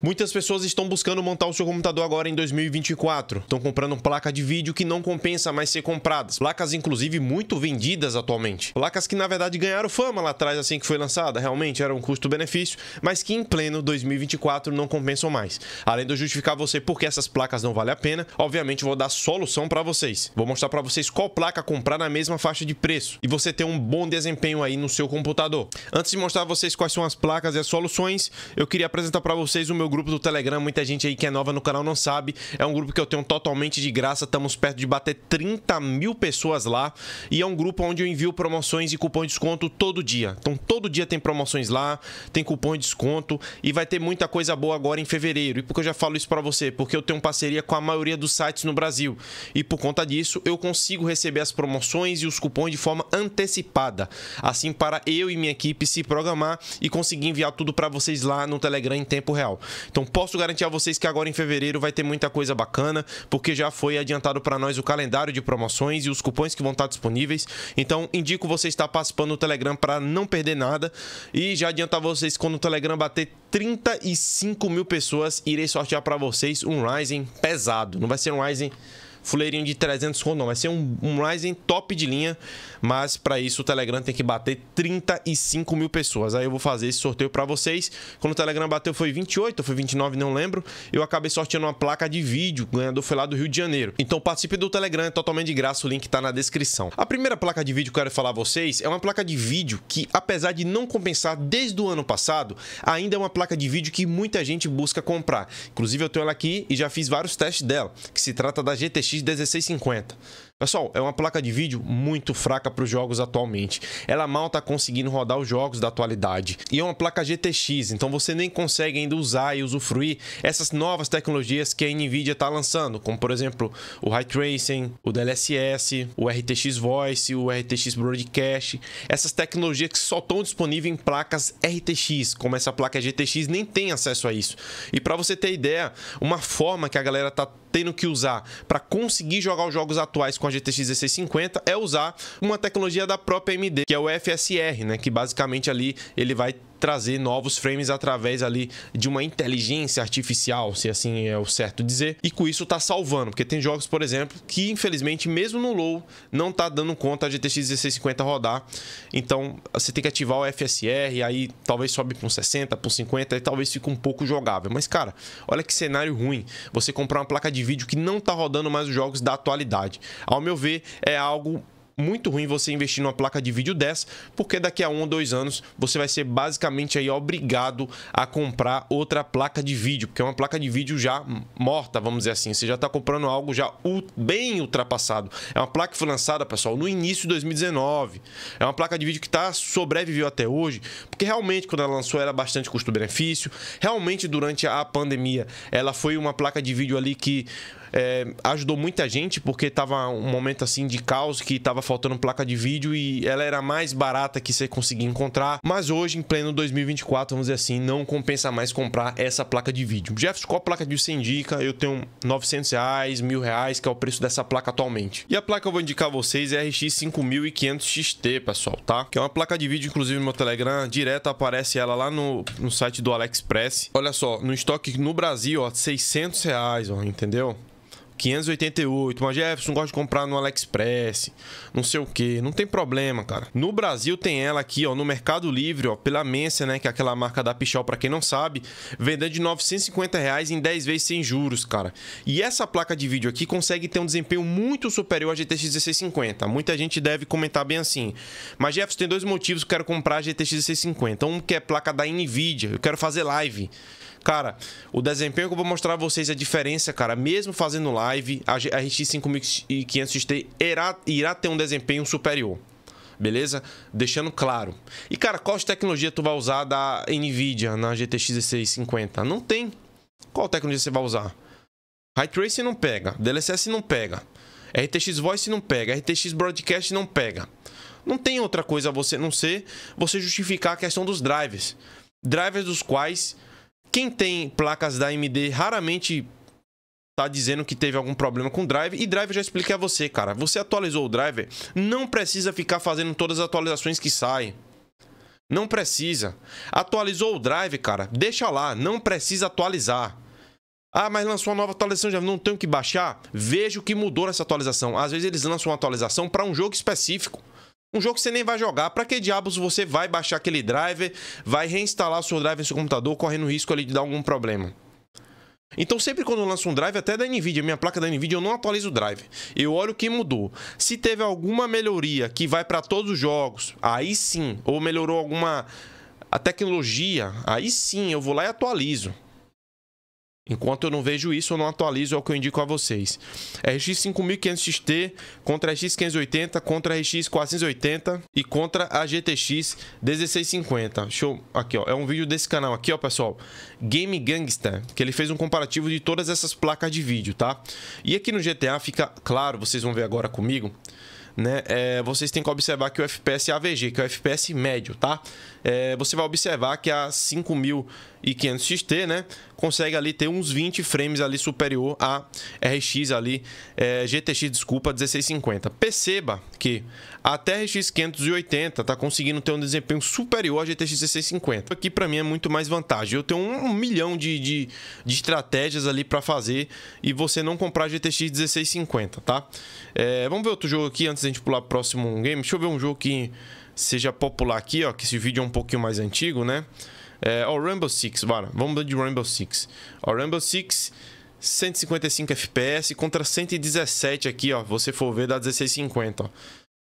Muitas pessoas estão buscando montar o seu computador agora em 2024. Estão comprando placa de vídeo que não compensa mais ser compradas. Placas, inclusive, muito vendidas atualmente. Placas que, na verdade, ganharam fama lá atrás, assim que foi lançada. Realmente era um custo-benefício, mas que em pleno 2024 não compensam mais. Além de eu justificar você por que essas placas não valem a pena, obviamente vou dar solução para vocês. Vou mostrar para vocês qual placa comprar na mesma faixa de preço e você ter um bom desempenho aí no seu computador. Antes de mostrar a vocês quais são as placas e as soluções, eu queria apresentar para vocês o meu meu grupo do Telegram, muita gente aí que é nova no canal não sabe. É um grupo que eu tenho totalmente de graça, estamos perto de bater 30 mil pessoas lá. E é um grupo onde eu envio promoções e cupom de desconto todo dia. Então todo dia tem promoções lá, tem cupom de desconto e vai ter muita coisa boa agora em fevereiro. E por que eu já falo isso para você? Porque eu tenho parceria com a maioria dos sites no Brasil. E por conta disso, eu consigo receber as promoções e os cupons de forma antecipada. Assim para eu e minha equipe se programar e conseguir enviar tudo para vocês lá no Telegram em tempo real. Então posso garantir a vocês que agora em fevereiro vai ter muita coisa bacana, porque já foi adiantado para nós o calendário de promoções e os cupons que vão estar tá disponíveis. Então indico você estar participando no Telegram para não perder nada e já adiantar vocês quando o Telegram bater 35 mil pessoas, irei sortear para vocês um Ryzen pesado. Não vai ser um Ryzen fuleirinho de 300 conto não, vai ser um, um Ryzen top de linha, mas para isso o Telegram tem que bater 35 mil pessoas. Aí eu vou fazer esse sorteio para vocês. Quando o Telegram bateu foi 28 ou foi 29, não lembro. Eu acabei sorteando uma placa de vídeo, o ganhador foi lá do Rio de Janeiro. Então participe do Telegram, é totalmente de graça, o link tá na descrição. A primeira placa de vídeo que eu quero falar a vocês é uma placa de vídeo que, apesar de não compensar desde o ano passado, ainda é uma placa de vídeo que muita gente busca comprar. Inclusive eu tenho ela aqui e já fiz vários testes dela, que se trata da GTX de 16,50. Pessoal, é uma placa de vídeo muito fraca para os jogos atualmente. Ela mal está conseguindo rodar os jogos da atualidade. E é uma placa GTX, então você nem consegue ainda usar e usufruir essas novas tecnologias que a Nvidia está lançando, como por exemplo o Ray Tracing, o DLSS, o RTX Voice, o RTX Broadcast. Essas tecnologias que só estão disponíveis em placas RTX, como essa placa GTX nem tem acesso a isso. E para você ter ideia, uma forma que a galera está tendo que usar para conseguir jogar os jogos atuais com com a GTX 1650 é usar uma tecnologia da própria AMD, que é o FSR, né? Que basicamente ali ele vai trazer novos frames através ali de uma inteligência artificial, se assim é o certo dizer, e com isso tá salvando, porque tem jogos, por exemplo, que infelizmente mesmo no low não tá dando conta a GTX 1650 rodar. Então, você tem que ativar o FSR, aí talvez sobe para um 60, para um 50 e talvez fique um pouco jogável. Mas cara, olha que cenário ruim, você comprar uma placa de vídeo que não tá rodando mais os jogos da atualidade. Ao meu ver, é algo muito ruim você investir numa placa de vídeo 10 porque daqui a um ou dois anos você vai ser basicamente aí obrigado a comprar outra placa de vídeo, porque é uma placa de vídeo já morta, vamos dizer assim. Você já está comprando algo já bem ultrapassado. É uma placa que foi lançada, pessoal, no início de 2019. É uma placa de vídeo que está sobreviveu até hoje, porque realmente quando ela lançou era bastante custo-benefício. Realmente durante a pandemia ela foi uma placa de vídeo ali que é, ajudou muita gente porque tava um momento assim de caos que tava faltando placa de vídeo e ela era mais barata que você conseguia encontrar. Mas hoje, em pleno 2024, vamos dizer assim, não compensa mais comprar essa placa de vídeo. Jefferson, qual placa de vídeo você indica? Eu tenho 900 reais, mil reais, que é o preço dessa placa atualmente. E a placa que eu vou indicar a vocês é a RX 5500 XT, pessoal, tá? Que é uma placa de vídeo, inclusive no meu Telegram, direto aparece ela lá no, no site do AliExpress. Olha só, no estoque no Brasil, ó, 600 reais, ó, entendeu? 588. Mas Jefferson gosta de comprar no AliExpress, não sei o que. Não tem problema, cara. No Brasil tem ela aqui, ó, no Mercado Livre, ó, pela Mensa, né? Que é aquela marca da Pichol, pra quem não sabe, vendendo de 950 reais em 10 vezes sem juros, cara. E essa placa de vídeo aqui consegue ter um desempenho muito superior à GTX 1650. Muita gente deve comentar bem assim. Mas Jefferson, tem dois motivos que eu quero comprar a GTX 1650. Um que é placa da NVIDIA, eu quero fazer live. Cara, o desempenho que eu vou mostrar a vocês, é a diferença, cara, mesmo fazendo live, a RX 5500 XT irá, irá ter um desempenho superior. Beleza? Deixando claro. E, cara, qual tecnologia tu vai usar da NVIDIA na GTX 1650? Não tem. Qual tecnologia você vai usar? High Trace não pega. DLSS não pega. RTX Voice não pega. RTX Broadcast não pega. Não tem outra coisa a você não ser você justificar a questão dos drivers. Drivers dos quais quem tem placas da AMD raramente tá dizendo que teve algum problema com o drive. E drive já expliquei a você, cara. Você atualizou o driver, não precisa ficar fazendo todas as atualizações que saem. Não precisa. Atualizou o drive, cara, deixa lá. Não precisa atualizar. Ah, mas lançou uma nova atualização, já não tenho que baixar? Veja o que mudou nessa atualização. Às vezes eles lançam uma atualização para um jogo específico. Um jogo que você nem vai jogar. Pra que diabos você vai baixar aquele driver, vai reinstalar o seu driver no seu computador, correndo o risco ali de dar algum problema? Então sempre quando eu lanço um drive, até da NVIDIA, minha placa da NVIDIA, eu não atualizo o drive. Eu olho o que mudou. Se teve alguma melhoria que vai para todos os jogos, aí sim. Ou melhorou alguma a tecnologia, aí sim eu vou lá e atualizo. Enquanto eu não vejo isso, eu não atualizo, é o que eu indico a vocês. RX 5500 XT contra RX 580, contra RX 480 e contra a GTX 1650. Show Aqui, ó. É um vídeo desse canal aqui, ó, pessoal. Game Gangster, que ele fez um comparativo de todas essas placas de vídeo, tá? E aqui no GTA fica claro, vocês vão ver agora comigo, né? É, vocês têm que observar que o FPS é AVG, que é o FPS médio, tá? é, você vai observar que a 5500 XT, né, consegue ali ter uns 20 frames ali superior a RX ali, é, GTX, desculpa, 1650. Perceba que até RX 580 tá conseguindo ter um desempenho superior a GTX 1650. Aqui para mim é muito mais vantagem. Eu tenho um, milhão de, de, de estratégias ali para fazer e você não comprar a GTX 1650, tá? É, vamos ver outro jogo aqui antes da gente pular pro próximo game. Deixa eu ver um jogo que seja popular aqui, ó, que esse vídeo é um pouquinho mais antigo, né? É, ó, Rainbow Six, bora, vamos de Rainbow Six. Ó, Rainbow Six, 155 FPS contra 117 aqui, ó, você for ver, dá 1650, ó.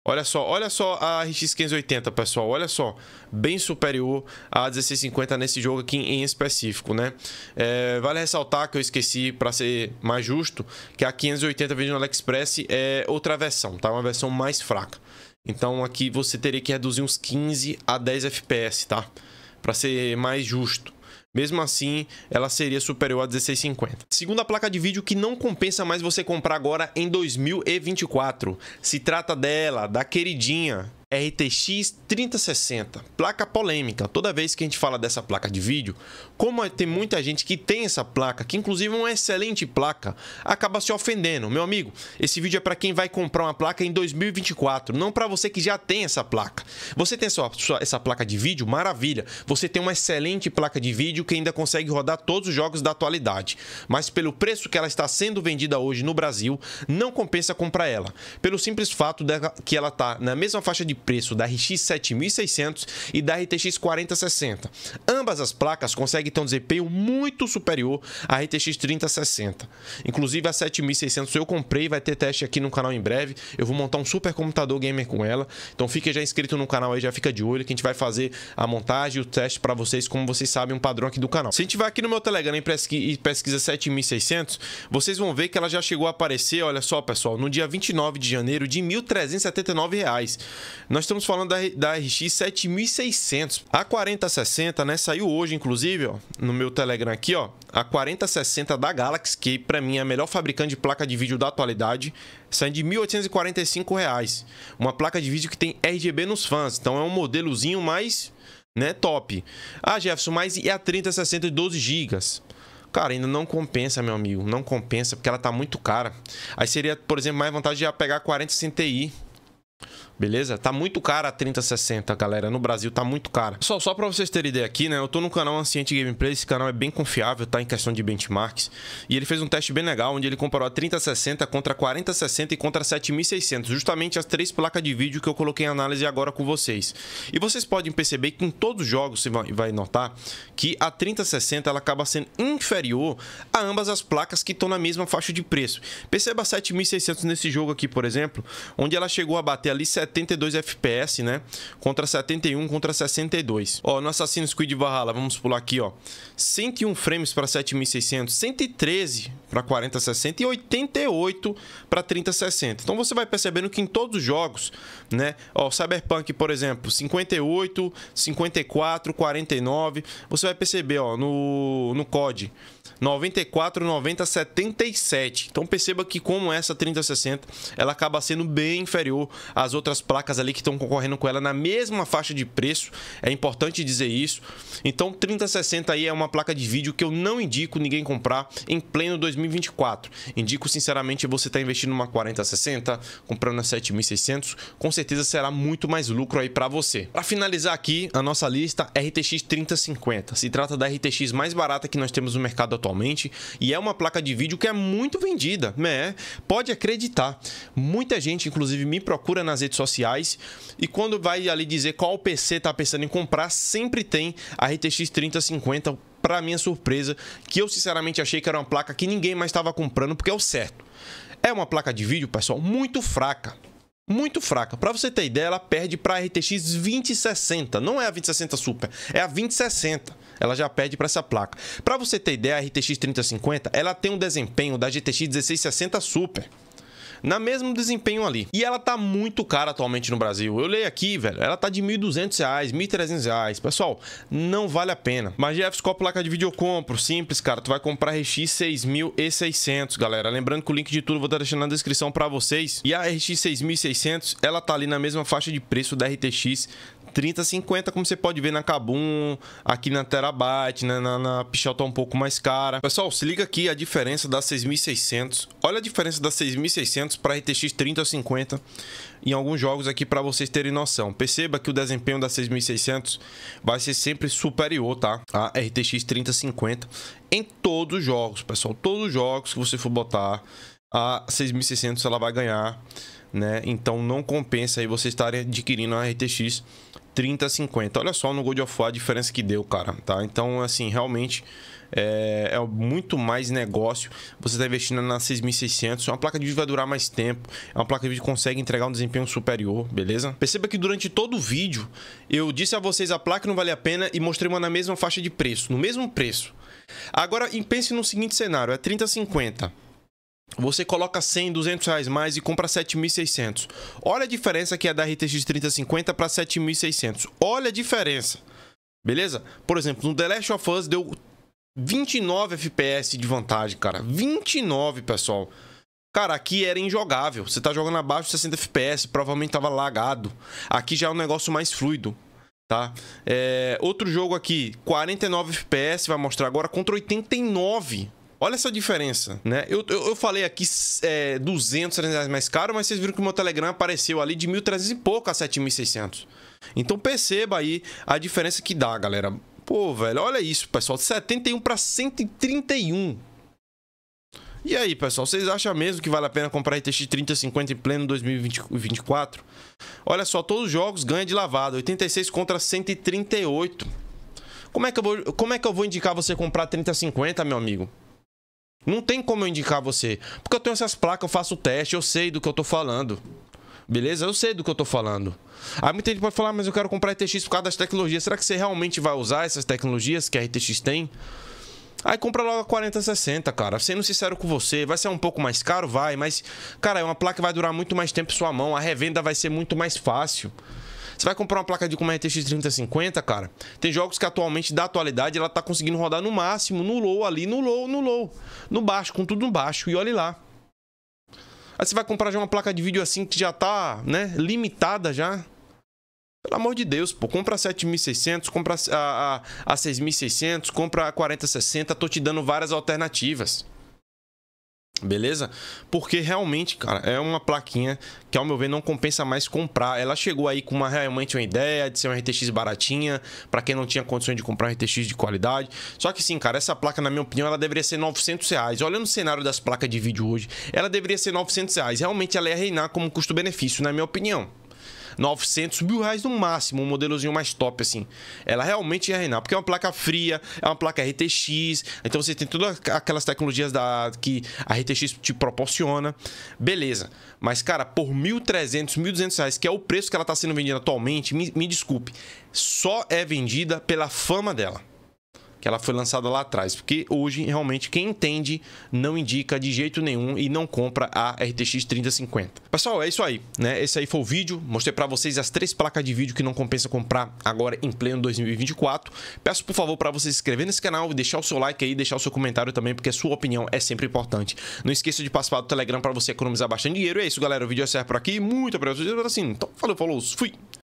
Olha só, olha só a RX 580, pessoal, olha só, bem superior a 1650 nesse jogo aqui em específico, né? É, vale ressaltar que eu esqueci, para ser mais justo, que a 580 Vision no AliExpress é outra versão, tá? Uma versão mais fraca. Então aqui você teria que reduzir uns 15 a 10 FPS, tá? Para ser mais justo. Mesmo assim, ela seria superior a 1650. Segunda placa de vídeo que não compensa mais você comprar agora em 2024. Se trata dela, da queridinha RTX 3060, placa polêmica. Toda vez que a gente fala dessa placa de vídeo, como é, tem muita gente que tem essa placa, que inclusive é uma excelente placa, acaba se ofendendo. Meu amigo, esse vídeo é para quem vai comprar uma placa em 2024, não para você que já tem essa placa. Você tem sua, sua, essa placa de vídeo? Maravilha! Você tem uma excelente placa de vídeo que ainda consegue rodar todos os jogos da atualidade. Mas pelo preço que ela está sendo vendida hoje no Brasil, não compensa comprar ela. Pelo simples fato de que ela está na mesma faixa de preço da RX 7600 e da RTX 4060. Ambas as placas conseguem ter um desempenho muito superior à RTX 3060. Inclusive a 7600 eu comprei, vai ter teste aqui no canal em breve. Eu vou montar um super computador gamer com ela. Então fique já inscrito no canal aí, já fica de olho que a gente vai fazer a montagem e o teste para vocês, como vocês sabem, um padrão aqui do canal. Se a gente vai aqui no meu Telegram e pesquisa 7600, vocês vão ver que ela já chegou a aparecer, olha só pessoal, no dia 29 de janeiro de R$ 1.379. Nós estamos falando da, da RX 7600. A 4060, né? Saiu hoje, inclusive, ó, no meu Telegram aqui, ó. A 4060 da Galaxy, que para mim é a melhor fabricante de placa de vídeo da atualidade, saindo de R$ 1.845. Reais. Uma placa de vídeo que tem RGB nos fãs. Então é um modelozinho mais, né, top. Ah, Jefferson, mas e a 3060 de 12 GB? Cara, ainda não compensa, meu amigo. Não compensa, porque ela tá muito cara. Aí seria, por exemplo, mais vantagem já pegar a 40 Ti Beleza? Tá muito cara a 3060, galera. No Brasil tá muito cara. Só, só pra vocês terem ideia aqui, né? Eu tô no canal Anciente Gameplay. Esse canal é bem confiável, tá? Em questão de benchmarks. E ele fez um teste bem legal, onde ele comparou a 3060 contra a 4060 e contra a 7600. Justamente as três placas de vídeo que eu coloquei em análise agora com vocês. E vocês podem perceber que em todos os jogos, você vai notar, que a 3060 ela acaba sendo inferior a ambas as placas que estão na mesma faixa de preço. Perceba a 7600 nesse jogo aqui, por exemplo, onde ela chegou a bater ali 70 72 FPS, né? Contra 71 contra 62. Ó, no Assassin's Creed Valhalla, vamos pular aqui, ó. 101 frames para 7600, 113 para 4060 e 88 para 3060. Então você vai percebendo que em todos os jogos, né? Ó, Cyberpunk, por exemplo, 58, 54, 49, você vai perceber, ó, no no COD 94, 90, 77. Então perceba que como essa 3060, ela acaba sendo bem inferior às outras placas ali que estão concorrendo com ela na mesma faixa de preço. É importante dizer isso. Então 3060 aí é uma placa de vídeo que eu não indico ninguém comprar em pleno 2024. Indico sinceramente você estar tá investindo numa 4060, comprando a 7600, com certeza será muito mais lucro aí para você. Para finalizar aqui a nossa lista, RTX 3050. Se trata da RTX mais barata que nós temos no mercado atual atualmente, e é uma placa de vídeo que é muito vendida, né? Pode acreditar. Muita gente, inclusive, me procura nas redes sociais e quando vai ali dizer qual PC tá pensando em comprar, sempre tem a RTX 3050 para minha surpresa, que eu sinceramente achei que era uma placa que ninguém mais estava comprando porque é o certo. É uma placa de vídeo, pessoal, muito fraca muito fraca. Para você ter ideia, ela perde para a RTX 2060. Não é a 2060 Super, é a 2060. Ela já perde para essa placa. Para você ter ideia, a RTX 3050, ela tem um desempenho da GTX 1660 Super na mesmo desempenho ali. E ela tá muito cara atualmente no Brasil. Eu leio aqui, velho, ela tá de R$ 1.200, R$ 1.300. Pessoal, não vale a pena. Mas Jeffs, qual placa de vídeo eu compro? Simples, cara. Tu vai comprar RX 6600, galera. Lembrando que o link de tudo eu vou estar deixando na descrição para vocês. E a RX 6600, ela tá ali na mesma faixa de preço da RTX 30, 50, como você pode ver na Kabum, aqui na Terabyte, né? na, na Pichel tá é um pouco mais cara. Pessoal, se liga aqui a diferença da 6600. Olha a diferença da 6600 para RTX 3050 em alguns jogos aqui para vocês terem noção. Perceba que o desempenho da 6600 vai ser sempre superior, tá? A RTX 3050 em todos os jogos, pessoal. Todos os jogos que você for botar, a 6600 ela vai ganhar né? Então não compensa aí você estar adquirindo a RTX 3050. Olha só no God of War a diferença que deu, cara, tá? Então, assim, realmente é, é muito mais negócio. Você está investindo na 6600, uma placa de vídeo vai durar mais tempo, é uma placa de vídeo que consegue entregar um desempenho superior, beleza? Perceba que durante todo o vídeo eu disse a vocês a placa não vale a pena e mostrei uma na mesma faixa de preço, no mesmo preço. Agora pense no seguinte cenário, é 3050 você coloca 100, 200 reais mais e compra 7.600. Olha a diferença que é da RTX 3050 para 7.600. Olha a diferença. Beleza? Por exemplo, no The Last of Us deu 29 FPS de vantagem, cara. 29, pessoal. Cara, aqui era injogável. Você tá jogando abaixo de 60 FPS, provavelmente tava lagado. Aqui já é um negócio mais fluido, tá? É... Outro jogo aqui, 49 FPS, vai mostrar agora, contra 89 Olha essa diferença, né? Eu, eu, eu falei aqui é, 200, 300 reais mais caro, mas vocês viram que o meu Telegram apareceu ali de 1.300 e pouco a 7.600. Então perceba aí a diferença que dá, galera. Pô, velho, olha isso, pessoal. 71 para 131. E aí, pessoal, vocês acham mesmo que vale a pena comprar RTX 3050 em pleno 2024? Olha só, todos os jogos ganham de lavada, 86 contra 138. Como é que eu vou, como é que eu vou indicar você comprar 3050, meu amigo? Não tem como eu indicar você. Porque eu tenho essas placas, eu faço o teste, eu sei do que eu tô falando. Beleza? Eu sei do que eu tô falando. Aí muita gente pode falar, ah, mas eu quero comprar RTX por causa das tecnologias. Será que você realmente vai usar essas tecnologias que a RTX tem? Aí compra logo a 4060, cara. Sendo sincero com você, vai ser um pouco mais caro? Vai, mas, cara, é uma placa que vai durar muito mais tempo em sua mão. A revenda vai ser muito mais fácil. Você vai comprar uma placa de uma RTX 3050, cara. Tem jogos que atualmente, da atualidade, ela tá conseguindo rodar no máximo, no low ali, no low, no low. No baixo, com tudo no baixo. E olhe lá. Aí você vai comprar já uma placa de vídeo assim que já tá, né, limitada já. Pelo amor de Deus, pô, compra ah, ah, a 7600, compra a, a, a 6600, compra a 4060, tô te dando várias alternativas. Beleza? Porque realmente, cara, é uma plaquinha que, ao meu ver, não compensa mais comprar. Ela chegou aí com uma realmente uma ideia de ser uma RTX baratinha, para quem não tinha condições de comprar uma RTX de qualidade. Só que sim, cara, essa placa, na minha opinião, ela deveria ser 900 reais. Olhando o cenário das placas de vídeo hoje, ela deveria ser 900 reais. Realmente ela ia reinar como custo-benefício, na minha opinião. 900 mil reais no máximo, um modelozinho mais top, assim. Ela realmente ia reinar, porque é uma placa fria, é uma placa RTX, então você tem todas aquelas tecnologias da, que a RTX te proporciona. Beleza. Mas, cara, por 1.300, 1.200 reais, que é o preço que ela está sendo vendida atualmente, me, me desculpe, só é vendida pela fama dela que ela foi lançada lá atrás. Porque hoje, realmente, quem entende não indica de jeito nenhum e não compra a RTX 3050. Pessoal, é isso aí. Né? Esse aí foi o vídeo. Mostrei para vocês as três placas de vídeo que não compensa comprar agora em pleno 2024. Peço, por favor, para você se inscrever nesse canal, deixar o seu like aí, deixar o seu comentário também, porque a sua opinião é sempre importante. Não esqueça de participar do Telegram para você economizar bastante dinheiro. E é isso, galera. O vídeo é certo por aqui. Muito obrigado. Assim, então, falou, falou. Fui.